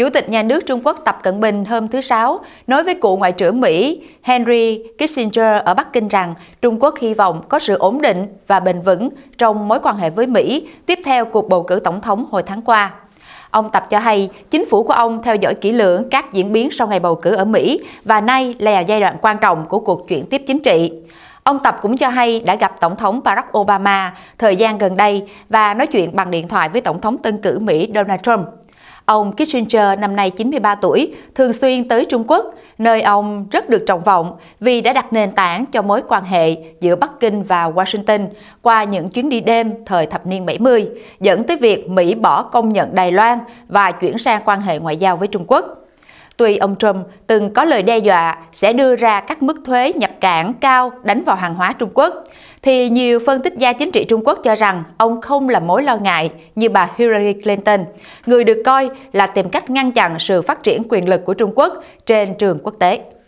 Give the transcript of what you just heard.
Chủ tịch nhà nước Trung Quốc Tập Cận Bình hôm thứ Sáu nói với cựu Ngoại trưởng Mỹ Henry Kissinger ở Bắc Kinh rằng Trung Quốc hy vọng có sự ổn định và bền vững trong mối quan hệ với Mỹ tiếp theo cuộc bầu cử tổng thống hồi tháng qua. Ông Tập cho hay, chính phủ của ông theo dõi kỹ lưỡng các diễn biến sau ngày bầu cử ở Mỹ và nay là giai đoạn quan trọng của cuộc chuyển tiếp chính trị. Ông Tập cũng cho hay đã gặp Tổng thống Barack Obama thời gian gần đây và nói chuyện bằng điện thoại với Tổng thống tân cử Mỹ Donald Trump. Ông Kissinger năm nay 93 tuổi, thường xuyên tới Trung Quốc, nơi ông rất được trọng vọng vì đã đặt nền tảng cho mối quan hệ giữa Bắc Kinh và Washington qua những chuyến đi đêm thời thập niên 70, dẫn tới việc Mỹ bỏ công nhận Đài Loan và chuyển sang quan hệ ngoại giao với Trung Quốc. Tuy ông Trump từng có lời đe dọa sẽ đưa ra các mức thuế nhập cảng cao đánh vào hàng hóa Trung Quốc, thì nhiều phân tích gia chính trị Trung Quốc cho rằng ông không là mối lo ngại như bà Hillary Clinton, người được coi là tìm cách ngăn chặn sự phát triển quyền lực của Trung Quốc trên trường quốc tế.